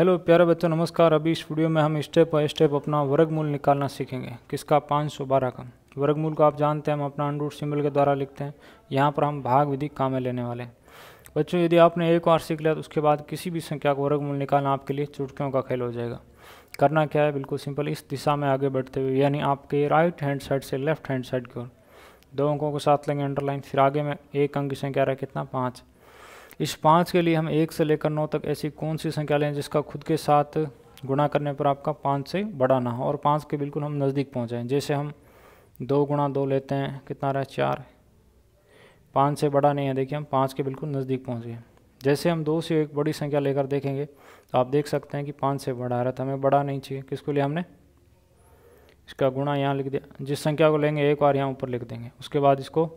hello प्यारे बच्चों नमस्कार अभी इस वीडियो में हम स्टेप बाय स्टेप अपना वर्गमूल निकालना सीखेंगे किसका पाँच सौ बारह का वर्गमूल को आप जानते हैं हम अपना अंडरूट सिंबल के द्वारा लिखते हैं यहाँ पर हम भाग विधि काम में लेने वाले हैं बच्चों यदि आपने एक बार सीख लिया तो उसके बाद किसी भी संख्या का वर्गमूल निकालना आपके लिए चुटकियों का खेल हो जाएगा करना क्या है बिल्कुल सिंपल इस दिशा में आगे बढ़ते हुए यानी आपके राइट हैंड साइड से लेफ्ट हैंड साइड की ओर दो अंकों के साथ लेंगे अंडरलाइन फिर आगे में एक अंक की संख्या रहा कितना पाँच इस पाँच के लिए हम एक से लेकर नौ तक ऐसी कौन सी संख्या लें जिसका खुद के साथ गुणा करने पर आपका पाँच से बड़ा ना हो और पाँच के बिल्कुल हम नज़दीक पहुँचाएँ जैसे हम दो गुणा दो लेते हैं कितना रहा चार पाँच से बड़ा नहीं है देखिए हम पाँच के बिल्कुल नज़दीक पहुँच गए जैसे हम दो से एक बड़ी संख्या लेकर देखेंगे तो आप देख सकते हैं कि पाँच से बड़ा रहा था तो हमें बड़ा नहीं चाहिए किसको लिए हमने इसका गुणा यहाँ लिख दिया जिस संख्या को लेंगे एक बार यहाँ ऊपर लिख देंगे उसके बाद इसको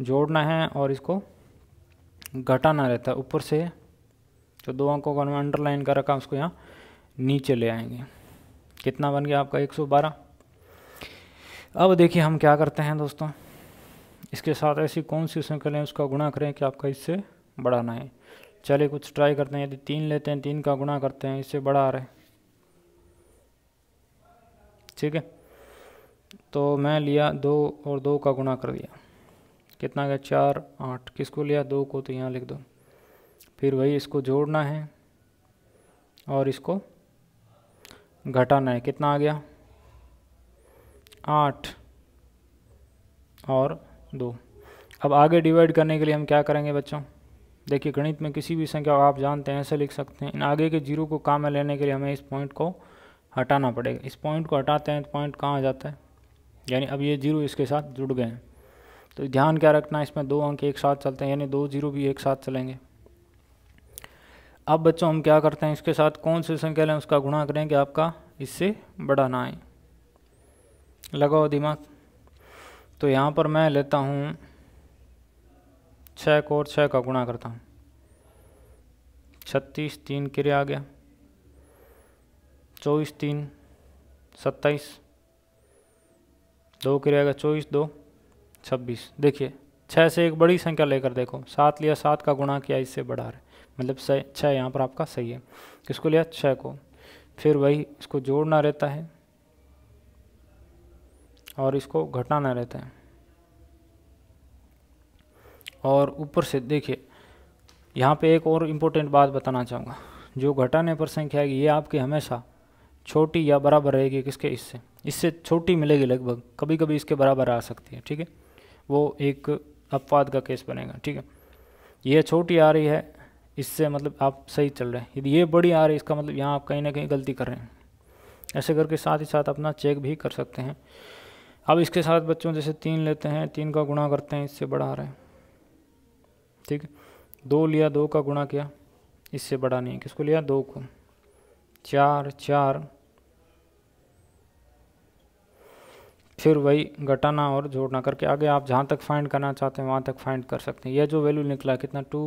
जोड़ना है और इसको घटाना रहता है ऊपर से जो तो दो अंकों का हमें अंडरलाइन कर रखा उसको यहाँ नीचे ले आएंगे कितना बन गया आपका 112 अब देखिए हम क्या करते हैं दोस्तों इसके साथ ऐसी कौन सी संख्या लें उसका गुणा करें कि आपका इससे बड़ा ना है चलिए कुछ ट्राई करते हैं यदि तीन लेते हैं तीन का गुणा करते हैं इससे बड़ा आ रहा है ठीक है तो मैं लिया दो और दो का गुणा कर दिया कितना गया चार आठ किसको लिया दो को तो यहाँ लिख दो फिर वही इसको जोड़ना है और इसको घटाना है कितना आ गया आठ और दो अब आगे डिवाइड करने के लिए हम क्या करेंगे बच्चों देखिए गणित में किसी भी संख्या को आप जानते हैं ऐसे लिख सकते हैं इन आगे के जीरो को काम में लेने के लिए हमें इस पॉइंट को हटाना पड़ेगा इस पॉइंट को हटाते हैं तो पॉइंट कहाँ आ जाता है यानी अब ये जीरो इसके साथ जुड़ गए हैं तो ध्यान क्या रखना इसमें दो अंक एक साथ चलते हैं यानी दो जीरो भी एक साथ चलेंगे अब बच्चों हम क्या करते हैं इसके साथ कौन सी संख्या लें उसका गुणा करें कि आपका इससे बड़ा ना आए लगाओ दिमाग तो यहाँ पर मैं लेता हूँ छः को और छः का गुणा करता हूँ छत्तीस तीन किरे आ गया चौबीस तीन सत्ताईस दो किरे आ गया चौबीस दो छब्बीस देखिए छः से एक बड़ी संख्या लेकर देखो सात लिया सात का गुणा किया इससे बढ़ा रहे मतलब सही छः यहाँ पर आपका सही है किसको लिया छः को फिर वही इसको जोड़ना रहता है और इसको घटाना रहता है और ऊपर से देखिए यहाँ पे एक और इम्पोर्टेंट बात बताना चाहूँगा जो घटाने पर संख्या है ये आपकी हमेशा छोटी या बराबर रहेगी किसके इससे इससे छोटी मिलेगी लगभग कभी कभी इसके बराबर आ सकती है ठीक है वो एक अपवाद का केस बनेगा ठीक है ये छोटी आ रही है इससे मतलब आप सही चल रहे हैं यदि ये बड़ी आ रही है इसका मतलब यहाँ आप कहीं ना कहीं गलती कर रहे हैं ऐसे करके साथ ही साथ अपना चेक भी कर सकते हैं अब इसके साथ बच्चों जैसे तीन लेते हैं तीन का गुणा करते हैं इससे बड़ा आ रहा है ठीक है दो लिया दो का गुणा किया इससे बड़ा नहीं है किसको लिया दो को चार चार फिर वही घटाना और जोड़ना करके आगे आप जहाँ तक फाइंड करना चाहते हैं वहाँ तक फाइंड कर सकते हैं यह जो वैल्यू निकला कितना two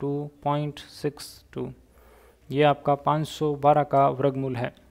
two point six two ये आपका 512 का वर्गमूल है